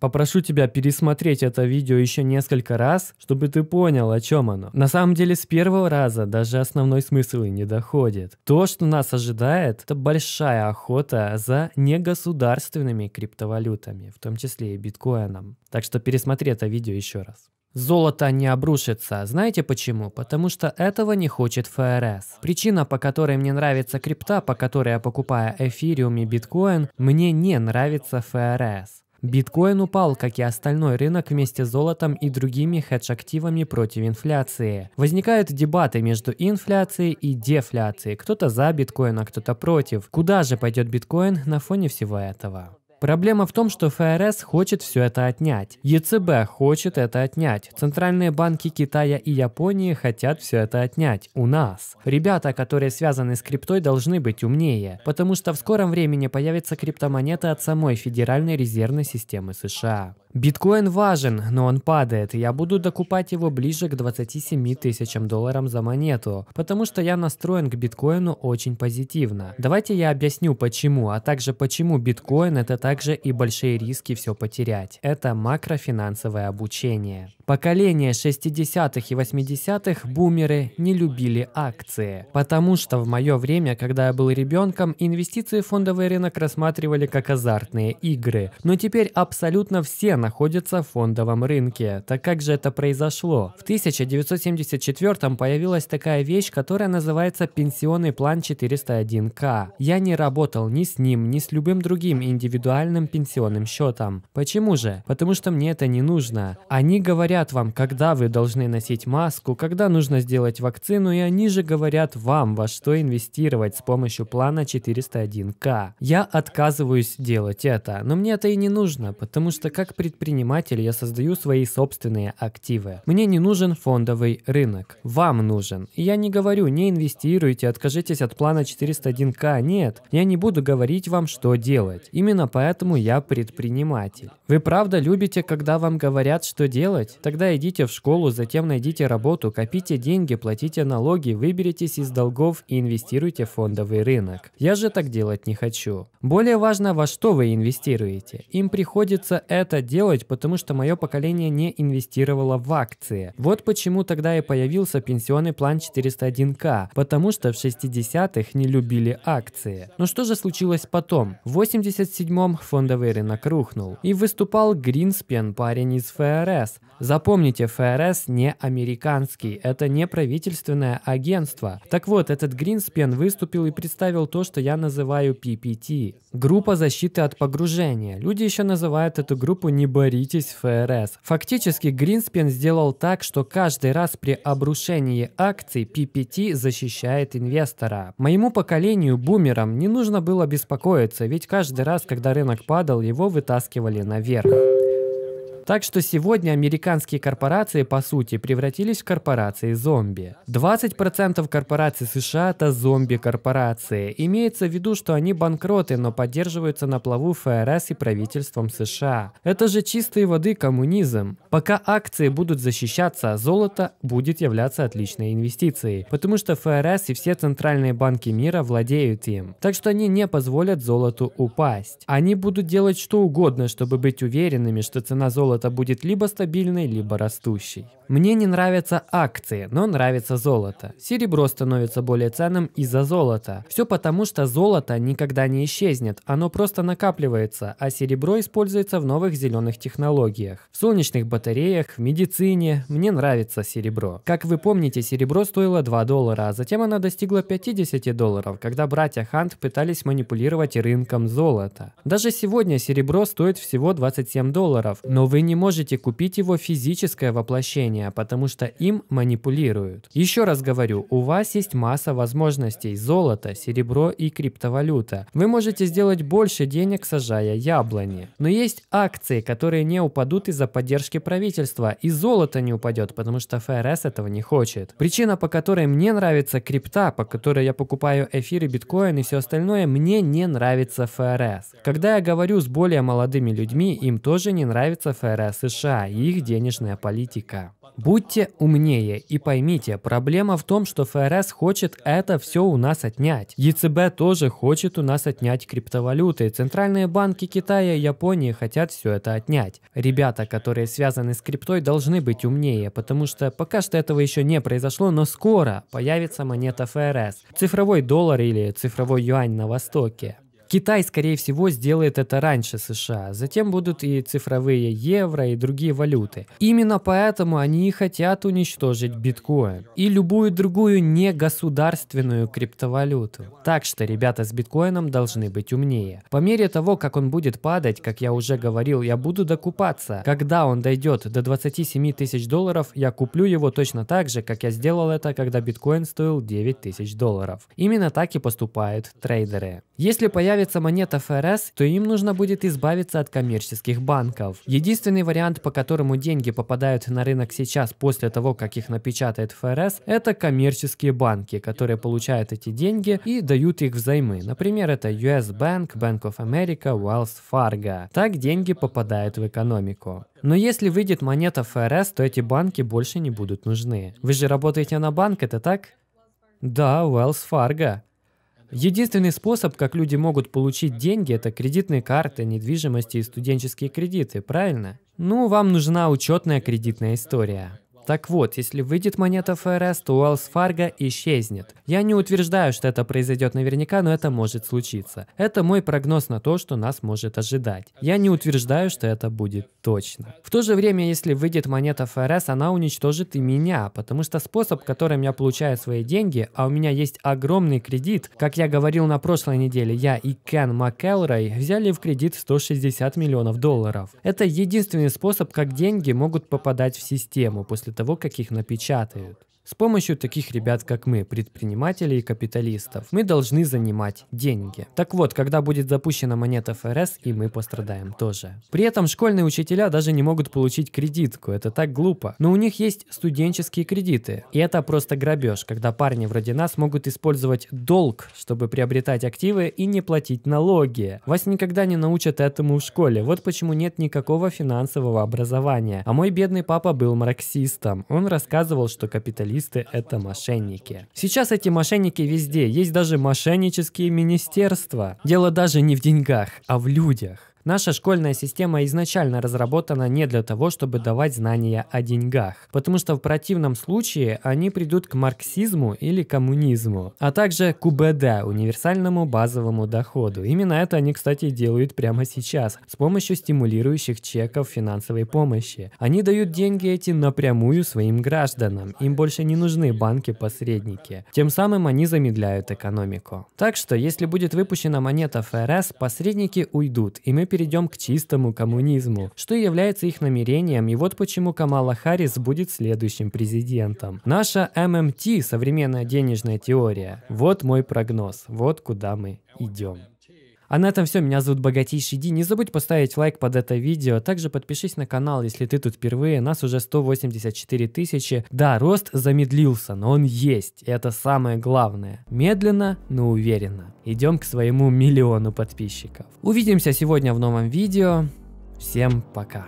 Попрошу тебя пересмотреть это видео еще несколько раз, чтобы ты понял, о чем оно. На самом деле, с первого раза даже основной смысл и не доходит. То, что нас ожидает, это большая охота за негосударственными криптовалютами, в том числе и биткоином. Так что пересмотри это видео еще раз. Золото не обрушится. Знаете почему? Потому что этого не хочет ФРС. Причина, по которой мне нравится крипта, по которой я покупаю эфириум и биткоин, мне не нравится ФРС. Биткоин упал, как и остальной рынок вместе с золотом и другими хедж-активами против инфляции. Возникают дебаты между инфляцией и дефляцией. Кто-то за биткоин, а кто-то против. Куда же пойдет биткоин на фоне всего этого? Проблема в том, что ФРС хочет все это отнять. ЕЦБ хочет это отнять. Центральные банки Китая и Японии хотят все это отнять. У нас. Ребята, которые связаны с криптой, должны быть умнее, потому что в скором времени появятся криптомонеты от самой Федеральной резервной системы США. Биткоин важен, но он падает, я буду докупать его ближе к 27 тысячам долларам за монету, потому что я настроен к биткоину очень позитивно. Давайте я объясню почему, а также почему биткоин это также и большие риски все потерять. Это макрофинансовое обучение. Поколение 60-х и 80-х бумеры не любили акции, потому что в мое время, когда я был ребенком, инвестиции в фондовый рынок рассматривали как азартные игры, но теперь абсолютно все на находится в фондовом рынке. Так как же это произошло? В 1974 появилась такая вещь, которая называется пенсионный план 401к. Я не работал ни с ним, ни с любым другим индивидуальным пенсионным счетом. Почему же? Потому что мне это не нужно. Они говорят вам, когда вы должны носить маску, когда нужно сделать вакцину, и они же говорят вам, во что инвестировать с помощью плана 401к. Я отказываюсь делать это, но мне это и не нужно, потому что как при предприниматель я создаю свои собственные активы. Мне не нужен фондовый рынок. Вам нужен. я не говорю, не инвестируйте, откажитесь от плана 401к. Нет, я не буду говорить вам, что делать. Именно поэтому я предприниматель. Вы правда любите, когда вам говорят, что делать? Тогда идите в школу, затем найдите работу, копите деньги, платите налоги, выберитесь из долгов и инвестируйте в фондовый рынок. Я же так делать не хочу. Более важно, во что вы инвестируете. Им приходится это делать делать, потому что мое поколение не инвестировало в акции. Вот почему тогда и появился пенсионный план 401к, потому что в 60-х не любили акции. Но что же случилось потом? В 87-м фондовый рынок рухнул. И выступал Гринспен, парень из ФРС. Запомните, ФРС не американский, это не правительственное агентство. Так вот, этот Гринспен выступил и представил то, что я называю PPT. Группа защиты от погружения. Люди еще называют эту группу не боритесь в ФРС. Фактически Гринспен сделал так, что каждый раз при обрушении акций PPT защищает инвестора. Моему поколению, бумерам, не нужно было беспокоиться, ведь каждый раз, когда рынок падал, его вытаскивали наверх. Так что сегодня американские корпорации, по сути, превратились в корпорации зомби. 20% корпораций США — это зомби-корпорации. Имеется в виду, что они банкроты, но поддерживаются на плаву ФРС и правительством США. Это же чистой воды коммунизм. Пока акции будут защищаться, золото будет являться отличной инвестицией, потому что ФРС и все центральные банки мира владеют им. Так что они не позволят золоту упасть. Они будут делать что угодно, чтобы быть уверенными, что цена золота золото будет либо стабильной, либо растущей. Мне не нравятся акции, но нравится золото. Серебро становится более ценным из-за золота. Все потому, что золото никогда не исчезнет, оно просто накапливается, а серебро используется в новых зеленых технологиях. В солнечных батареях, в медицине. Мне нравится серебро. Как вы помните, серебро стоило 2 доллара, а затем оно достигло 50 долларов, когда братья Хант пытались манипулировать рынком золота. Даже сегодня серебро стоит всего 27 долларов, но вы не можете купить его физическое воплощение, потому что им манипулируют. Еще раз говорю, у вас есть масса возможностей – золото, серебро и криптовалюта. Вы можете сделать больше денег, сажая яблони. Но есть акции, которые не упадут из-за поддержки правительства, и золото не упадет, потому что ФРС этого не хочет. Причина, по которой мне нравится крипта, по которой я покупаю эфир и биткоин и все остальное, мне не нравится ФРС. Когда я говорю с более молодыми людьми, им тоже не нравится ФРС ФБР США и их денежная политика. Будьте умнее и поймите, проблема в том, что ФРС хочет это все у нас отнять. ЕЦБ тоже хочет у нас отнять криптовалюты. Центральные банки Китая и Японии хотят все это отнять. Ребята, которые связаны с криптой, должны быть умнее, потому что пока что этого еще не произошло, но скоро появится монета ФРС, цифровой доллар или цифровой юань на Востоке. Китай, скорее всего, сделает это раньше США. А затем будут и цифровые евро, и другие валюты. Именно поэтому они хотят уничтожить биткоин и любую другую негосударственную криптовалюту. Так что ребята с биткоином должны быть умнее. По мере того, как он будет падать, как я уже говорил, я буду докупаться. Когда он дойдет до 27 тысяч долларов, я куплю его точно так же, как я сделал это, когда биткоин стоил 9 тысяч долларов. Именно так и поступают трейдеры. Если появится появится монета ФРС, то им нужно будет избавиться от коммерческих банков. Единственный вариант, по которому деньги попадают на рынок сейчас после того, как их напечатает ФРС, это коммерческие банки, которые получают эти деньги и дают их взаймы. Например, это US Bank, Bank of America, Wells Fargo. Так деньги попадают в экономику. Но если выйдет монета ФРС, то эти банки больше не будут нужны. Вы же работаете на банк, это так? Да, Wells Fargo. Единственный способ, как люди могут получить деньги, это кредитные карты, недвижимости и студенческие кредиты, правильно? Ну, вам нужна учетная кредитная история. Так вот, если выйдет монета ФРС, то Уэллс Фарго исчезнет. Я не утверждаю, что это произойдет наверняка, но это может случиться. Это мой прогноз на то, что нас может ожидать. Я не утверждаю, что это будет точно. В то же время, если выйдет монета ФРС, она уничтожит и меня, потому что способ, которым я получаю свои деньги, а у меня есть огромный кредит, как я говорил на прошлой неделе, я и Кен МакЭлрой взяли в кредит 160 миллионов долларов. Это единственный способ, как деньги могут попадать в систему после того, как их напечатают. С помощью таких ребят, как мы, предпринимателей и капиталистов, мы должны занимать деньги. Так вот, когда будет запущена монета ФРС, и мы пострадаем тоже. При этом школьные учителя даже не могут получить кредитку, это так глупо. Но у них есть студенческие кредиты. И это просто грабеж, когда парни вроде нас могут использовать долг, чтобы приобретать активы и не платить налоги. Вас никогда не научат этому в школе, вот почему нет никакого финансового образования. А мой бедный папа был марксистом. Он рассказывал, что капиталист активисты — это мошенники. Сейчас эти мошенники везде, есть даже мошеннические министерства. Дело даже не в деньгах, а в людях. Наша школьная система изначально разработана не для того, чтобы давать знания о деньгах, потому что в противном случае они придут к марксизму или коммунизму, а также к УБД, универсальному базовому доходу. Именно это они, кстати, делают прямо сейчас, с помощью стимулирующих чеков финансовой помощи. Они дают деньги эти напрямую своим гражданам, им больше не нужны банки-посредники. Тем самым они замедляют экономику. Так что, если будет выпущена монета ФРС, посредники уйдут, и мы перейдем к чистому коммунизму, что и является их намерением, и вот почему Камала Харрис будет следующим президентом. Наша ММТ, современная денежная теория. Вот мой прогноз, вот куда мы идем. А на этом все, меня зовут Богатейший Ди. Не забудь поставить лайк под это видео. Также подпишись на канал, если ты тут впервые. Нас уже 184 тысячи. Да, рост замедлился, но он есть. И это самое главное. Медленно, но уверенно. Идем к своему миллиону подписчиков. Увидимся сегодня в новом видео. Всем пока.